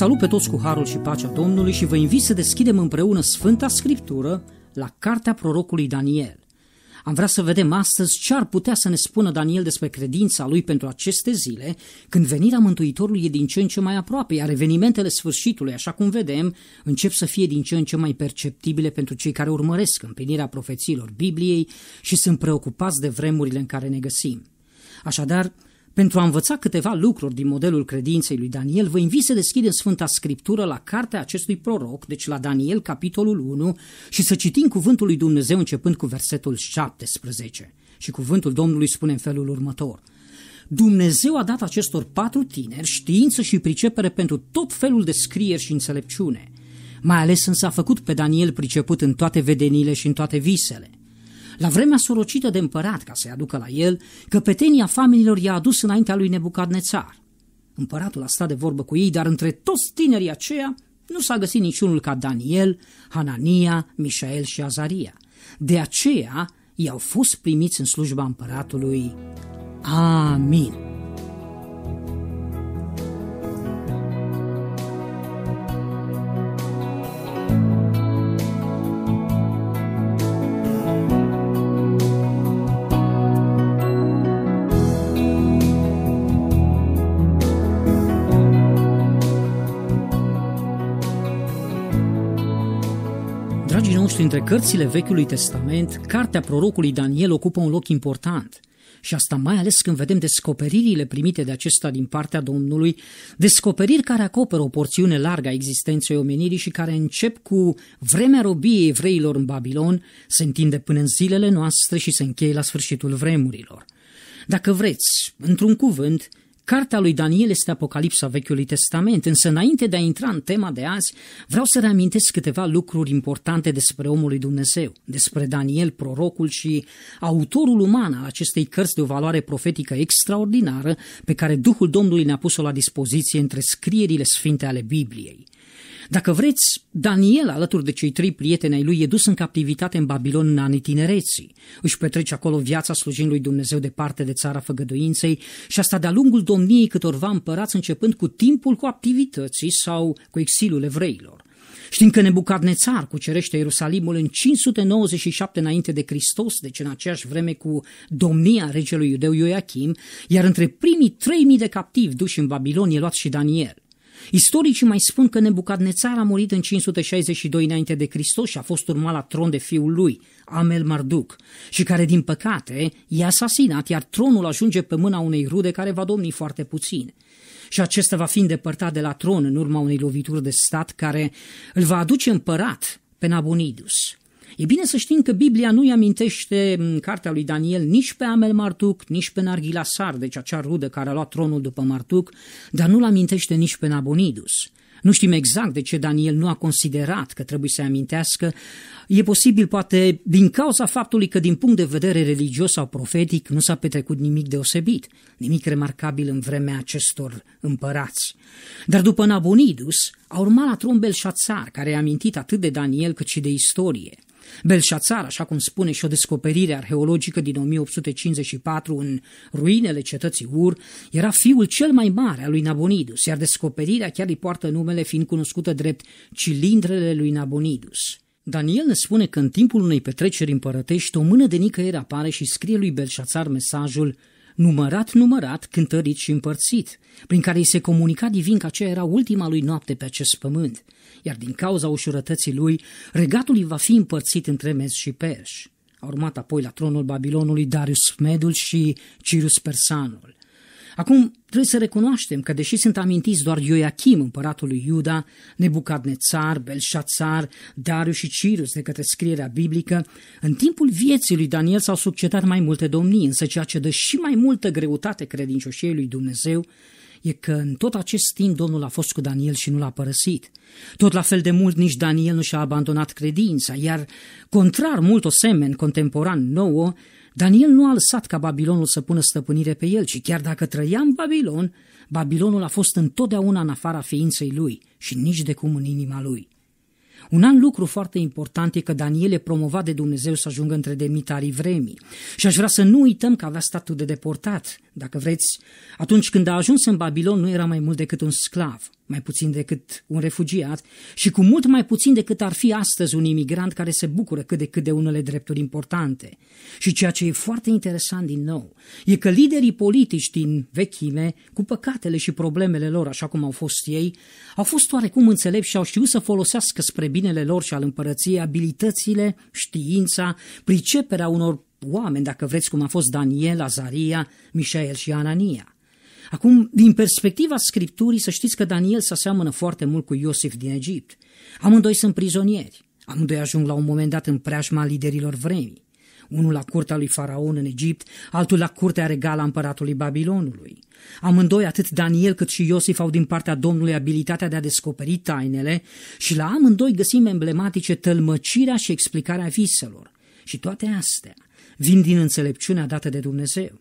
salut pe toți cu harul și pacea Domnului și vă invit să deschidem împreună Sfânta Scriptură la Cartea Prorocului Daniel. Am vrea să vedem astăzi ce ar putea să ne spună Daniel despre credința lui pentru aceste zile, când venirea Mântuitorului e din ce în ce mai aproape, iar evenimentele sfârșitului, așa cum vedem, încep să fie din ce în ce mai perceptibile pentru cei care urmăresc împlinirea profețiilor Bibliei și sunt preocupați de vremurile în care ne găsim. Așadar, pentru a învăța câteva lucruri din modelul credinței lui Daniel, vă invit să deschidem Sfânta Scriptură la cartea acestui proroc, deci la Daniel, capitolul 1, și să citim cuvântul lui Dumnezeu începând cu versetul 17. Și cuvântul Domnului spune în felul următor. Dumnezeu a dat acestor patru tineri știință și pricepere pentru tot felul de scrieri și înțelepciune. Mai ales însă a făcut pe Daniel priceput în toate vedenile și în toate visele la vremea sorocită de împărat ca să-i aducă la el, căpetenia famililor i-a adus înaintea lui Nebucadnețar. Împăratul a stat de vorbă cu ei, dar între toți tinerii aceia nu s-a găsit niciunul ca Daniel, Hanania, Mișael și Azaria. De aceea i-au fost primiți în slujba împăratului. Amin. Dintre cărțile Vechiului Testament, cartea prorocului Daniel ocupă un loc important – și asta mai ales când vedem descoperirile primite de acesta din partea Domnului, descoperiri care acoperă o porțiune largă a existenței omenirii și care încep cu vremea robiei evreilor în Babilon, se întinde până în zilele noastre și se încheie la sfârșitul vremurilor. Dacă vreți, într-un cuvânt, Cartea lui Daniel este Apocalipsa Vechiului Testament, însă înainte de a intra în tema de azi, vreau să reamintesc câteva lucruri importante despre omul lui Dumnezeu, despre Daniel, prorocul și autorul uman al acestei cărți de o valoare profetică extraordinară pe care Duhul Domnului ne-a pus-o la dispoziție între scrierile sfinte ale Bibliei. Dacă vreți, Daniel, alături de cei trei prieteni ai lui, e dus în captivitate în Babilon în anii tinereții. Își petrece acolo viața slujind lui Dumnezeu departe de țara făgăduinței și asta de-a lungul domniei câtorva împărați începând cu timpul cu activității sau cu exilul evreilor. Știm că Nebucadnețar cucerește Ierusalimul în 597 înainte de Hristos, deci în aceeași vreme cu domnia regelui iudeu Ioachim, iar între primii 3000 de captivi duși în Babilon e luat și Daniel. Istoricii mai spun că Nebucadnețar a murit în 562 înainte de Hristos și a fost urmat la tron de fiul lui, Amel Marduc, și care, din păcate, e asasinat, iar tronul ajunge pe mâna unei rude care va domni foarte puțin și acesta va fi îndepărtat de la tron în urma unei lovituri de stat care îl va aduce împărat pe Nabonidus. E bine să știm că Biblia nu-i amintește cartea lui Daniel nici pe Amel Martuc, nici pe Nargilasar, deci acea rudă care a luat tronul după Martuc, dar nu-l amintește nici pe Nabonidus. Nu știm exact de ce Daniel nu a considerat că trebuie să amintească. E posibil, poate, din cauza faptului că, din punct de vedere religios sau profetic, nu s-a petrecut nimic deosebit, nimic remarcabil în vremea acestor împărați. Dar după Nabonidus, a urmat la trombel Șațar, care a amintit atât de Daniel cât și de istorie. Belșațar, așa cum spune și o descoperire arheologică din 1854 în ruinele cetății Ur, era fiul cel mai mare al lui Nabonidus, iar descoperirea chiar îi poartă numele fiind cunoscută drept cilindrele lui Nabonidus. Daniel ne spune că în timpul unei petreceri împărătești, o mână de nicăieri apare și scrie lui Belșațar mesajul numărat, numărat, cântărit și împărțit, prin care îi se comunica divin că aceea era ultima lui noapte pe acest pământ, iar din cauza ușurătății lui, regatul îi va fi împărțit între mezi și Perși. A urmat apoi la tronul Babilonului Darius Medul și Cirus Persanul. Acum, trebuie să recunoaștem că, deși sunt amintiți doar Ioachim, împăratul lui Iuda, Nebucadnețar, Belșațar, Darius și Cirus de către scrierea biblică, în timpul vieții lui Daniel s-au succedat mai multe domnii, însă ceea ce dă și mai multă greutate credincioșiei lui Dumnezeu e că în tot acest timp Domnul a fost cu Daniel și nu l-a părăsit. Tot la fel de mult nici Daniel nu și-a abandonat credința, iar, contrar multor semen contemporan nouă, Daniel nu a lăsat ca Babilonul să pună stăpânire pe el, ci chiar dacă trăia în Babilon, Babilonul a fost întotdeauna în afara ființei lui și nici de cum în inima lui. Un alt lucru foarte important e că Daniel e promovat de Dumnezeu să ajungă între demitarii vremii. Și aș vrea să nu uităm că avea statut de deportat, dacă vreți. Atunci când a ajuns în Babilon nu era mai mult decât un sclav mai puțin decât un refugiat și cu mult mai puțin decât ar fi astăzi un imigrant care se bucură cât de cât de unele drepturi importante. Și ceea ce e foarte interesant din nou e că liderii politici din vechime, cu păcatele și problemele lor așa cum au fost ei, au fost oarecum înțelepți și au știut să folosească spre binele lor și al împărăției abilitățile, știința, priceperea unor oameni, dacă vreți cum a fost Daniel, Azaria, Mișael și Anania. Acum, din perspectiva Scripturii, să știți că Daniel se aseamănă foarte mult cu Iosif din Egipt. Amândoi sunt prizonieri. Amândoi ajung la un moment dat în preajma liderilor vremii. Unul la curtea lui Faraon în Egipt, altul la curtea regală a împăratului Babilonului. Amândoi, atât Daniel cât și Iosif, au din partea Domnului abilitatea de a descoperi tainele și la amândoi găsim emblematice tălmăcirea și explicarea viselor. Și toate astea vin din înțelepciunea dată de Dumnezeu.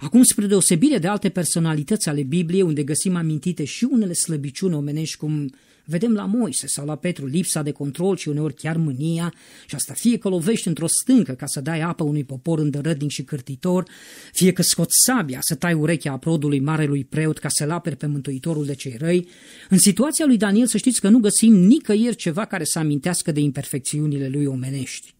Acum, spre deosebire de alte personalități ale Bibliei, unde găsim amintite și unele slăbiciuni omenești, cum vedem la Moise sau la Petru, lipsa de control și uneori chiar mânia, și asta fie că lovești într-o stâncă ca să dai apă unui popor îndărădnic și cârtitor, fie că scoți sabia să tai urechea prodului marelui preot ca să-l aperi pe mântuitorul de cei răi, în situația lui Daniel să știți că nu găsim nicăieri ceva care să amintească de imperfecțiunile lui omenești.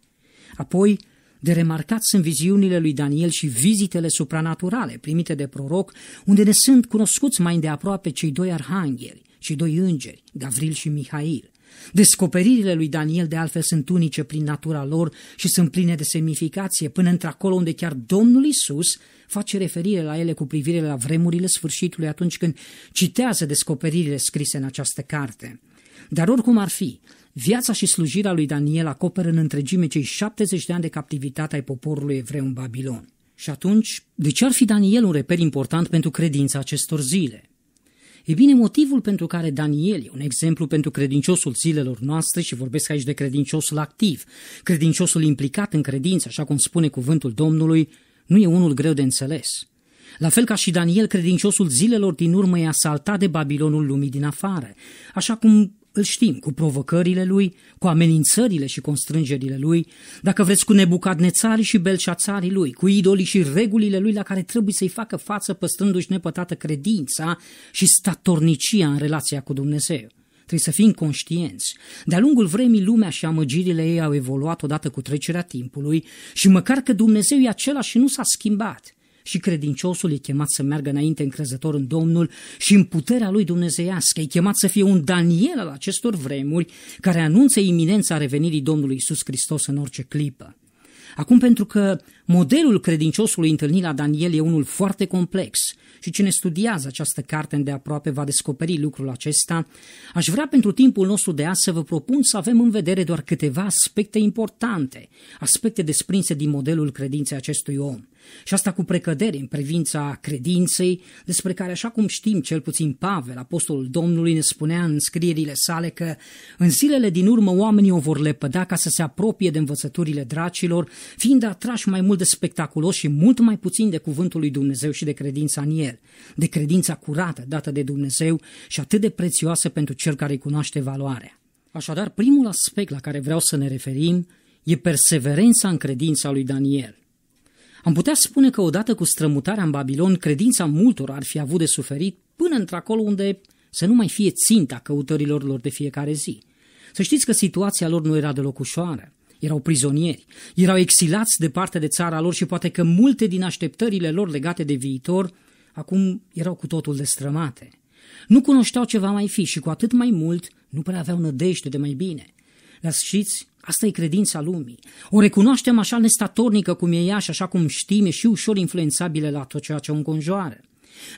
Apoi, de remarcat sunt viziunile lui Daniel și vizitele supranaturale primite de proroc, unde ne sunt cunoscuți mai îndeaproape cei doi arhangeli și doi îngeri, Gavril și Mihail. Descoperirile lui Daniel de altfel sunt unice prin natura lor și sunt pline de semnificație, până într-acolo unde chiar Domnul Isus face referire la ele cu privire la vremurile sfârșitului atunci când citează descoperirile scrise în această carte. Dar oricum ar fi, Viața și slujirea lui Daniel acoperă în întregime cei 70 de ani de captivitate ai poporului evreu în Babilon. Și atunci, de ce ar fi Daniel un reper important pentru credința acestor zile? E bine, motivul pentru care Daniel e un exemplu pentru credinciosul zilelor noastre și vorbesc aici de credinciosul activ, credinciosul implicat în credință, așa cum spune cuvântul Domnului, nu e unul greu de înțeles. La fel ca și Daniel, credinciosul zilelor din urmă e asaltat de Babilonul lumii din afară, așa cum îl știm cu provocările lui, cu amenințările și constrângerile lui, dacă vreți cu nebucadnețarii și belșațarii lui, cu idolii și regulile lui la care trebuie să-i facă față păstrându-și nepătată credința și statornicia în relația cu Dumnezeu. Trebuie să fim conștienți. De-a lungul vremii, lumea și amăgirile ei au evoluat odată cu trecerea timpului și măcar că Dumnezeu e același și nu s-a schimbat, și credinciosul e chemat să meargă înainte încrezător în Domnul și în puterea lui dumnezeiască. E chemat să fie un Daniel al acestor vremuri care anunță iminența revenirii Domnului Isus Hristos în orice clipă. Acum, pentru că modelul credinciosului întâlnit la Daniel e unul foarte complex și cine studiază această carte îndeaproape va descoperi lucrul acesta, aș vrea pentru timpul nostru de azi să vă propun să avem în vedere doar câteva aspecte importante, aspecte desprinse din modelul credinței acestui om. Și asta cu precădere în privința credinței, despre care, așa cum știm, cel puțin Pavel, apostolul Domnului, ne spunea în scrierile sale că în zilele din urmă oamenii o vor lepăda ca să se apropie de învățăturile dracilor, fiind atrași mai mult de spectaculos și mult mai puțin de cuvântul lui Dumnezeu și de credința în el, de credința curată dată de Dumnezeu și atât de prețioasă pentru cel care îi cunoaște valoarea. Așadar, primul aspect la care vreau să ne referim e perseverența în credința lui Daniel. Am putea spune că odată cu strămutarea în Babilon, credința multor ar fi avut de suferit până într-acolo unde să nu mai fie ținta căutărilor lor de fiecare zi. Să știți că situația lor nu era deloc ușoară. Erau prizonieri, erau exilați departe de țara lor și poate că multe din așteptările lor legate de viitor acum erau cu totul destrămate. Nu cunoșteau ce va mai fi și cu atât mai mult nu prea aveau nădejde de mai bine. Dar știți, asta e credința lumii. O recunoaștem așa nestatornică cum e ea și așa cum știm, e și ușor influențabilă la tot ceea ce o înconjoară.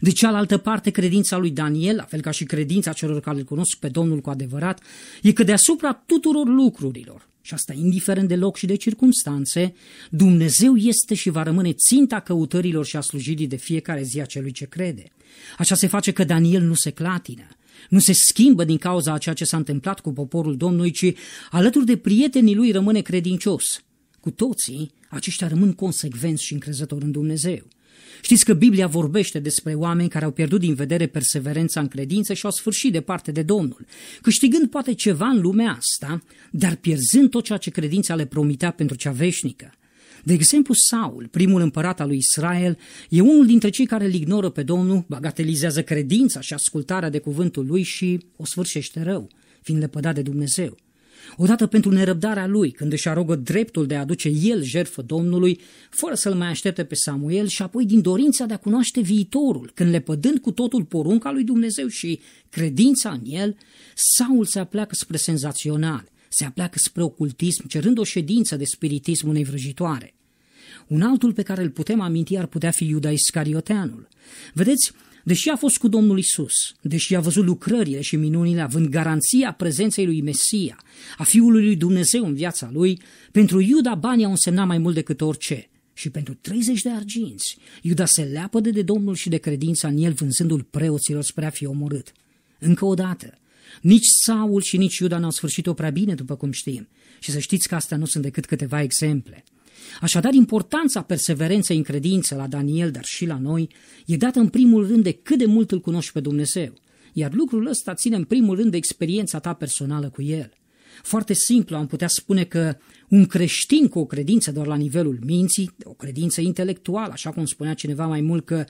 De cealaltă parte, credința lui Daniel, la fel ca și credința celor care îl cunosc pe Domnul cu adevărat, e că deasupra tuturor lucrurilor, și asta indiferent de loc și de circunstanțe, Dumnezeu este și va rămâne ținta căutărilor și a slujirii de fiecare zi a celui ce crede. Așa se face că Daniel nu se clatină, nu se schimbă din cauza a ceea ce s-a întâmplat cu poporul Domnului, ci alături de prietenii lui rămâne credincios. Cu toții, aceștia rămân consecvenți și încrezători în Dumnezeu. Știți că Biblia vorbește despre oameni care au pierdut din vedere perseverența în credință și au sfârșit departe de Domnul, câștigând poate ceva în lumea asta, dar pierzând tot ceea ce credința le promitea pentru cea veșnică. De exemplu, Saul, primul împărat al lui Israel, e unul dintre cei care îl ignoră pe Domnul, bagatelizează credința și ascultarea de cuvântul lui și o sfârșește rău, fiind lepădat de Dumnezeu. Odată pentru nerăbdarea lui, când își arogă dreptul de a aduce el jertfă Domnului, fără să-l mai aștepte pe Samuel și apoi din dorința de a cunoaște viitorul, când lepădând cu totul porunca lui Dumnezeu și credința în el, Saul se apleacă spre senzațional, se apleacă spre ocultism, cerând o ședință de spiritism unei vrăjitoare. Un altul pe care îl putem aminti ar putea fi Iuda Iscarioteanul. Vedeți, deși a fost cu Domnul Isus, deși a văzut lucrările și minunile, având garanția prezenței lui Mesia, a Fiului lui Dumnezeu în viața lui, pentru Iuda banii au însemnat mai mult decât orice. Și pentru 30 de arginți, Iuda se leapăde de Domnul și de credința în el, vânzându-l preoților spre a fi omorât. Încă o dată, nici Saul și nici Iuda n-au sfârșit-o prea bine, după cum știm. Și să știți că astea nu sunt decât câteva exemple. Așadar, importanța perseverenței în credință la Daniel, dar și la noi, e dată în primul rând de cât de mult îl cunoști pe Dumnezeu, iar lucrul ăsta ține în primul rând de experiența ta personală cu El. Foarte simplu am putea spune că un creștin cu o credință doar la nivelul minții, o credință intelectuală, așa cum spunea cineva mai mult că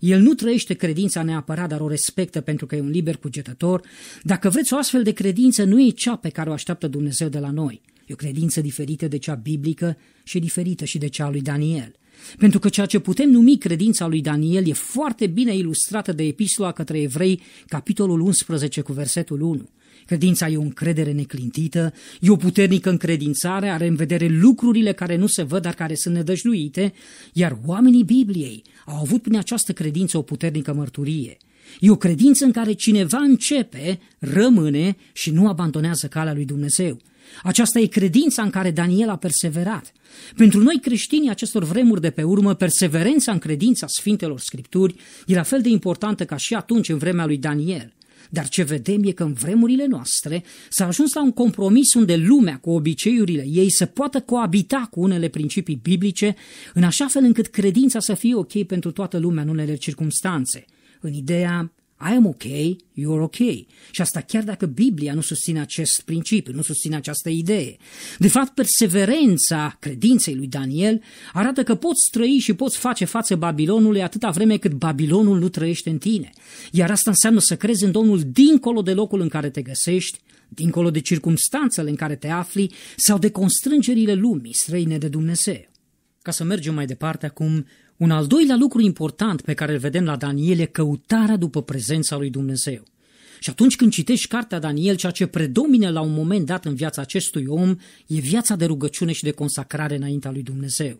el nu trăiește credința neapărat, dar o respectă pentru că e un liber cugetător. Dacă vreți, o astfel de credință nu e cea pe care o așteaptă Dumnezeu de la noi – E o credință diferită de cea biblică și diferită și de cea lui Daniel. Pentru că ceea ce putem numi credința lui Daniel e foarte bine ilustrată de epistola către evrei, capitolul 11 cu versetul 1. Credința e o încredere neclintită, e o puternică încredințare, are în vedere lucrurile care nu se văd, dar care sunt nedăjduite, iar oamenii Bibliei au avut prin această credință o puternică mărturie. E o credință în care cineva începe, rămâne și nu abandonează calea lui Dumnezeu. Aceasta e credința în care Daniel a perseverat. Pentru noi creștinii acestor vremuri de pe urmă, perseverența în credința Sfintelor Scripturi e la fel de importantă ca și atunci în vremea lui Daniel. Dar ce vedem e că în vremurile noastre s-a ajuns la un compromis unde lumea cu obiceiurile ei să poată coabita cu unele principii biblice, în așa fel încât credința să fie ok pentru toată lumea în unele circunstanțe, în ideea I am ok, you're ok. Și asta chiar dacă Biblia nu susține acest principiu, nu susține această idee. De fapt, perseverența credinței lui Daniel arată că poți trăi și poți face față Babilonului atâta vreme cât Babilonul nu trăiește în tine. Iar asta înseamnă să crezi în Domnul dincolo de locul în care te găsești, dincolo de circumstanțele în care te afli sau de constrângerile lumii străine de Dumnezeu. Ca să mergem mai departe acum un al doilea lucru important pe care îl vedem la Daniel e căutarea după prezența lui Dumnezeu. Și atunci când citești cartea Daniel, ceea ce predomine la un moment dat în viața acestui om e viața de rugăciune și de consacrare înaintea lui Dumnezeu.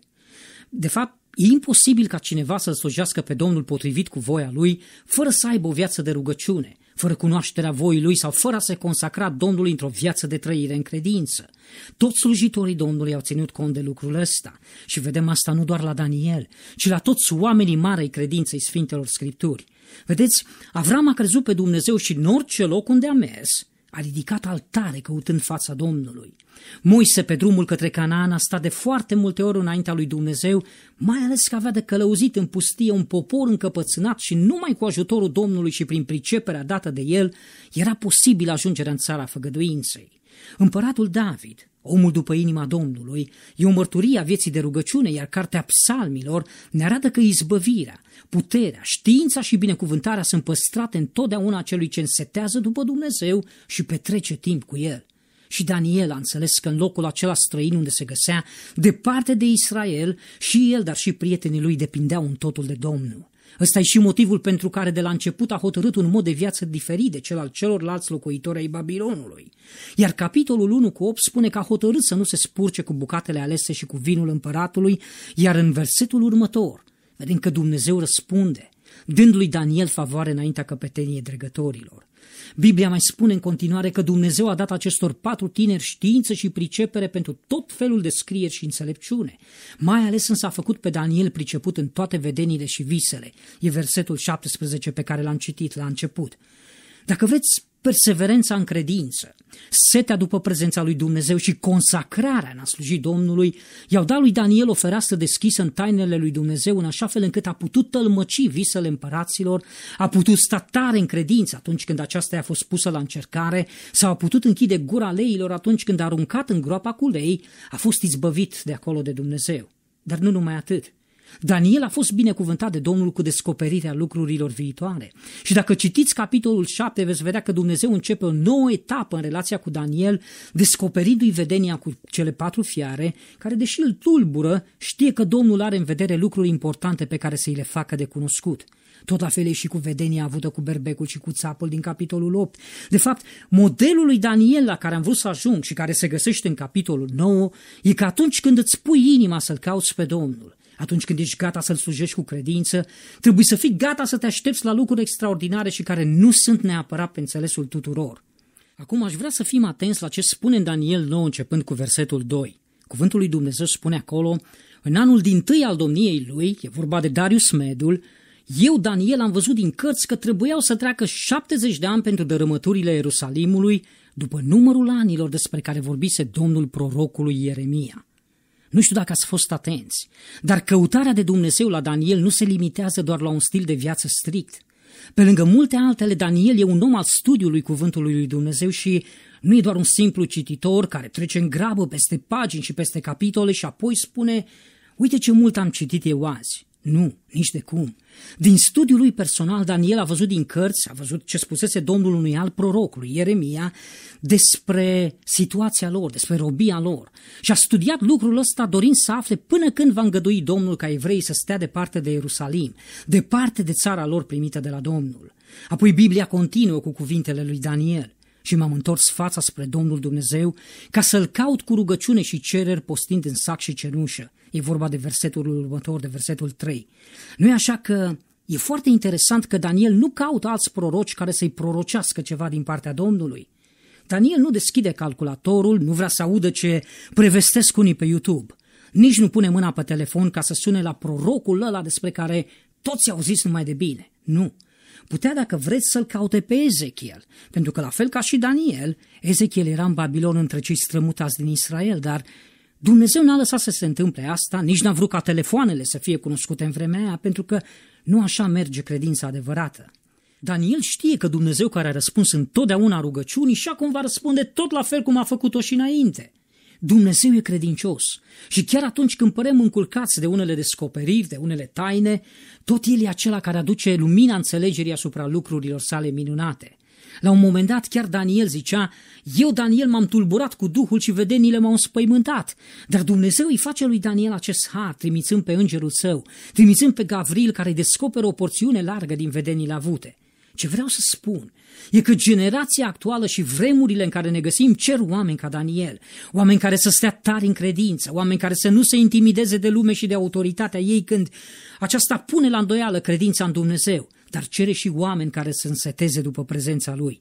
De fapt, E imposibil ca cineva să slujească pe Domnul potrivit cu voia lui, fără să aibă o viață de rugăciune, fără cunoașterea voii lui sau fără a se consacra Domnului într-o viață de trăire în credință. Toți slujitorii Domnului au ținut cont de lucrul ăsta și vedem asta nu doar la Daniel, ci la toți oamenii marei credinței Sfintelor Scripturi. Vedeți, Avram a crezut pe Dumnezeu și în orice loc unde a mers, a ridicat altare căutând fața Domnului. Moise, pe drumul către Canaan, a stat de foarte multe ori înaintea lui Dumnezeu, mai ales că avea de călăuzit în pustie un popor încăpățânat și numai cu ajutorul Domnului și prin priceperea dată de el, era posibil ajungerea în țara făgăduinței. Împăratul David, omul după inima Domnului, e o mărturie a vieții de rugăciune, iar cartea psalmilor ne arată că izbăvirea, puterea, știința și binecuvântarea sunt păstrate întotdeauna celui ce însetează după Dumnezeu și petrece timp cu el. Și Daniel a înțeles că în locul acela străin unde se găsea, departe de Israel, și el, dar și prietenii lui depindeau în totul de Domnul. Ăsta e și motivul pentru care de la început a hotărât un mod de viață diferit de cel al celorlalți locuitori ai Babilonului. Iar capitolul 1 cu 8 spune că a hotărât să nu se spurce cu bucatele alese și cu vinul împăratului, iar în versetul următor vedem că Dumnezeu răspunde dând lui Daniel favoare înaintea căpeteniei dregătorilor. Biblia mai spune în continuare că Dumnezeu a dat acestor patru tineri știință și pricepere pentru tot felul de scrieri și înțelepciune. Mai ales însă a făcut pe Daniel priceput în toate vedenile și visele. E versetul 17 pe care l-am citit la început. Dacă vreți, perseverența în credință, setea după prezența lui Dumnezeu și consacrarea în a sluji Domnului, i-au dat lui Daniel o fereastră deschisă în tainele lui Dumnezeu, în așa fel încât a putut tălmăci visele împăraților, a putut sta tare în credință atunci când aceasta i-a fost pusă la încercare, sau a putut închide gura leilor atunci când a aruncat în groapa cu lei, a fost izbăvit de acolo de Dumnezeu. Dar nu numai atât. Daniel a fost binecuvântat de Domnul cu descoperirea lucrurilor viitoare. Și dacă citiți capitolul 7, veți vedea că Dumnezeu începe o nouă etapă în relația cu Daniel, descoperindu-i vedenia cu cele patru fiare, care, deși îl tulbură, știe că Domnul are în vedere lucruri importante pe care să i le facă de cunoscut. Tot la fel e și cu vedenia avută cu berbecul și cu țapul din capitolul 8. De fapt, modelul lui Daniel la care am vrut să ajung și care se găsește în capitolul 9 e că atunci când îți pui inima să-L cauți pe Domnul, atunci când ești gata să-L slujești cu credință, trebuie să fii gata să te aștepți la lucruri extraordinare și care nu sunt neapărat pe înțelesul tuturor. Acum aș vrea să fim atenți la ce spune în Daniel 9, începând cu versetul 2. Cuvântul lui Dumnezeu spune acolo, în anul din tâi al domniei lui, e vorba de Darius Medul, eu, Daniel, am văzut din cărți că trebuiau să treacă 70 de ani pentru dărâmăturile Ierusalimului, după numărul anilor despre care vorbise domnul prorocului Ieremia. Nu știu dacă ați fost atenți, dar căutarea de Dumnezeu la Daniel nu se limitează doar la un stil de viață strict. Pe lângă multe altele, Daniel e un om al studiului cuvântului lui Dumnezeu și nu e doar un simplu cititor care trece în grabă peste pagini și peste capitole și apoi spune, uite ce mult am citit eu azi. Nu, nici de cum. Din studiul lui personal, Daniel a văzut din cărți, a văzut ce spusese Domnul unui alt proroc, lui Ieremia, despre situația lor, despre robia lor. Și a studiat lucrul ăsta dorind să afle până când va îngădui Domnul ca evrei să stea departe de Ierusalim, departe de țara lor primită de la Domnul. Apoi Biblia continuă cu cuvintele lui Daniel și m-am întors fața spre Domnul Dumnezeu ca să-L caut cu rugăciune și cereri postind în sac și cenușă. E vorba de versetul următor, de versetul 3. Nu e așa că e foarte interesant că Daniel nu caută alți proroci care să-i prorocească ceva din partea Domnului. Daniel nu deschide calculatorul, nu vrea să audă ce prevestesc unii pe YouTube. Nici nu pune mâna pe telefon ca să sune la prorocul ăla despre care toți au zis numai de bine. Nu, putea, dacă vreți, să-l caute pe Ezechiel, pentru că, la fel ca și Daniel, Ezechiel era în Babilon între cei strămutați din Israel, dar Dumnezeu n-a lăsat să se întâmple asta, nici n-a vrut ca telefoanele să fie cunoscute în vremea aia, pentru că nu așa merge credința adevărată. Daniel știe că Dumnezeu care a răspuns întotdeauna rugăciunii și acum va răspunde tot la fel cum a făcut-o și înainte – Dumnezeu e credincios și chiar atunci când părem înculcați de unele descoperiri, de unele taine, tot El e acela care aduce lumina înțelegerii asupra lucrurilor sale minunate. La un moment dat chiar Daniel zicea, eu Daniel m-am tulburat cu Duhul și vedenile m-au spăimântat, dar Dumnezeu îi face lui Daniel acest har, trimițând pe îngerul său, trimițând pe Gavril care descoperă o porțiune largă din vedenile avute. Ce vreau să spun e că generația actuală și vremurile în care ne găsim cer oameni ca Daniel, oameni care să stea tari în credință, oameni care să nu se intimideze de lume și de autoritatea ei când aceasta pune la îndoială credința în Dumnezeu, dar cere și oameni care să înseteze după prezența Lui.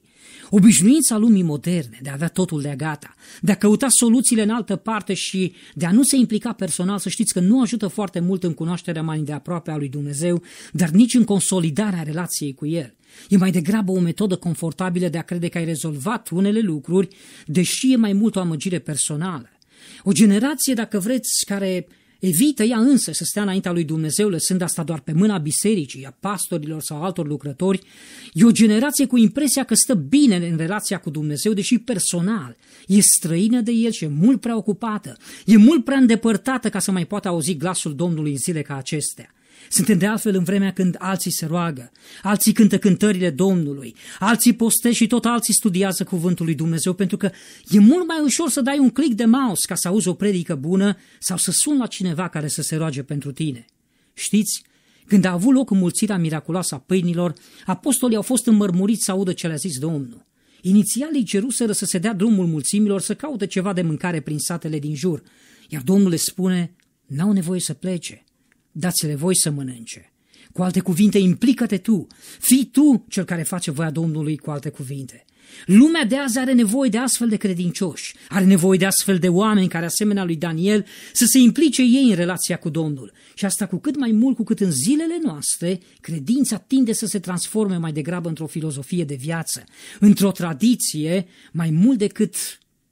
Obișnuința lumii moderne de a avea totul de gata, de a căuta soluțiile în altă parte și de a nu se implica personal, să știți că nu ajută foarte mult în cunoașterea mai de aproape a lui Dumnezeu, dar nici în consolidarea relației cu El. E mai degrabă o metodă confortabilă de a crede că ai rezolvat unele lucruri, deși e mai mult o amăgire personală. O generație, dacă vreți, care evită ea însă să stea înaintea lui Dumnezeu, lăsând asta doar pe mâna bisericii, a pastorilor sau altor lucrători, e o generație cu impresia că stă bine în relația cu Dumnezeu, deși personal e străină de el și e mult prea ocupată, e mult prea îndepărtată ca să mai poată auzi glasul Domnului în zile ca acestea. Suntem de altfel în vremea când alții se roagă, alții cântă cântările Domnului, alții postez și tot alții studiază cuvântul lui Dumnezeu, pentru că e mult mai ușor să dai un click de mouse ca să auzi o predică bună sau să suni la cineva care să se roage pentru tine. Știți, când a avut loc mulțirea miraculoasă a pâinilor, apostolii au fost înmărmuriți să audă ce le-a zis Domnul. Inițial îi ceruseră să se dea drumul mulțimilor să caute ceva de mâncare prin satele din jur, iar Domnul le spune, n-au nevoie să plece, dați-le voi să mănânce. Cu alte cuvinte, implică-te tu, fii tu cel care face voia Domnului cu alte cuvinte. Lumea de azi are nevoie de astfel de credincioși, are nevoie de astfel de oameni care, asemenea lui Daniel, să se implice ei în relația cu Domnul. Și asta cu cât mai mult cu cât în zilele noastre credința tinde să se transforme mai degrabă într-o filozofie de viață, într-o tradiție, mai mult decât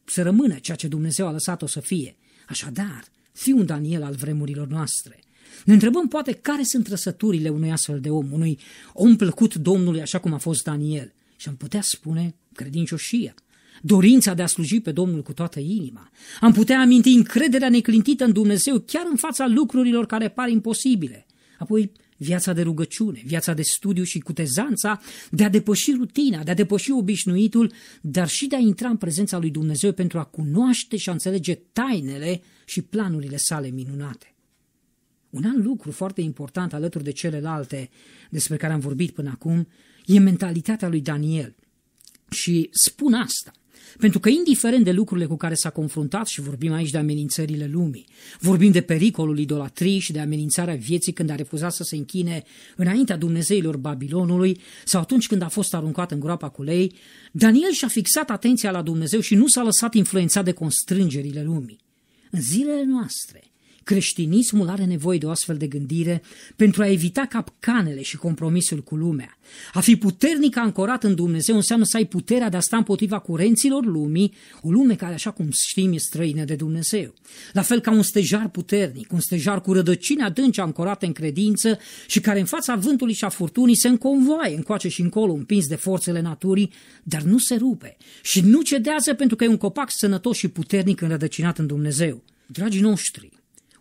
să rămână ceea ce Dumnezeu a lăsat-o să fie. Așadar, fi un Daniel al vremurilor noastre. Ne întrebăm poate care sunt trăsăturile unui astfel de om, unui om plăcut Domnului așa cum a fost Daniel. Și am putea spune credincioșia, dorința de a sluji pe Domnul cu toată inima. Am putea aminti încrederea neclintită în Dumnezeu chiar în fața lucrurilor care par imposibile. Apoi viața de rugăciune, viața de studiu și cutezanța de a depăși rutina, de a depăși obișnuitul, dar și de a intra în prezența lui Dumnezeu pentru a cunoaște și a înțelege tainele și planurile sale minunate. Un alt lucru foarte important alături de celelalte despre care am vorbit până acum e mentalitatea lui Daniel. Și spun asta. Pentru că, indiferent de lucrurile cu care s-a confruntat, și vorbim aici de amenințările lumii, vorbim de pericolul idolatriei și de amenințarea vieții când a refuzat să se închine înaintea Dumnezeilor Babilonului sau atunci când a fost aruncat în groapa cu lei, Daniel și-a fixat atenția la Dumnezeu și nu s-a lăsat influențat de constrângerile lumii. În zilele noastre, Creștinismul are nevoie de o astfel de gândire pentru a evita capcanele și compromisul cu lumea. A fi puternic ancorat în Dumnezeu înseamnă să ai puterea de a sta împotriva curenților lumii, o lume care, așa cum știm, e străină de Dumnezeu. La fel ca un stejar puternic, un stejar cu rădăcini adânci ancorate în credință și care în fața vântului și a furtunii se înconvoaie încoace și încolo, împins de forțele naturii, dar nu se rupe și nu cedează pentru că e un copac sănătos și puternic înrădăcinat în Dumnezeu. Dragii noștri,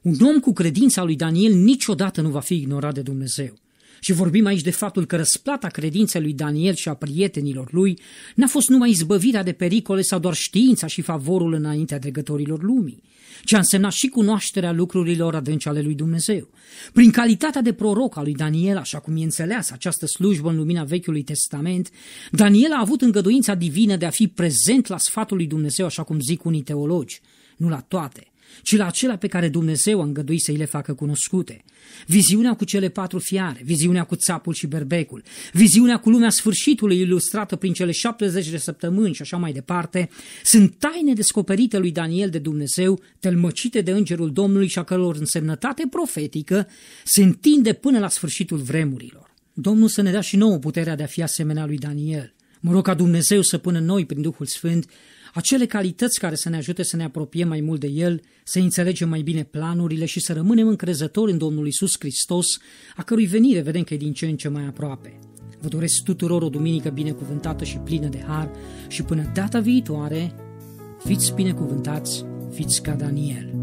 un om cu credința lui Daniel niciodată nu va fi ignorat de Dumnezeu. Și vorbim aici de faptul că răsplata credinței lui Daniel și a prietenilor lui n-a fost numai izbăvirea de pericole sau doar știința și favorul înaintea dregătorilor lumii, ci a însemnat și cunoașterea lucrurilor adânci ale lui Dumnezeu. Prin calitatea de proroc al lui Daniel, așa cum e înțeles această slujbă în lumina Vechiului Testament, Daniel a avut îngăduința divină de a fi prezent la sfatul lui Dumnezeu, așa cum zic unii teologi, nu la toate, ci la acela pe care Dumnezeu a îngăduit să îi le facă cunoscute. Viziunea cu cele patru fiare, viziunea cu țapul și berbecul, viziunea cu lumea sfârșitului ilustrată prin cele 70 de săptămâni și așa mai departe, sunt taine descoperite lui Daniel de Dumnezeu, telmăcite de Îngerul Domnului și a căror însemnătate profetică se întinde până la sfârșitul vremurilor. Domnul să ne dea și nouă puterea de a fi asemenea lui Daniel. Mă rog ca Dumnezeu să pună noi prin Duhul Sfânt acele calități care să ne ajute să ne apropiem mai mult de El, să înțelegem mai bine planurile și să rămânem încrezători în Domnul Isus Hristos, a cărui venire vedem că e din ce în ce mai aproape. Vă doresc tuturor o duminică binecuvântată și plină de har și până data viitoare, fiți binecuvântați, fiți ca Daniel.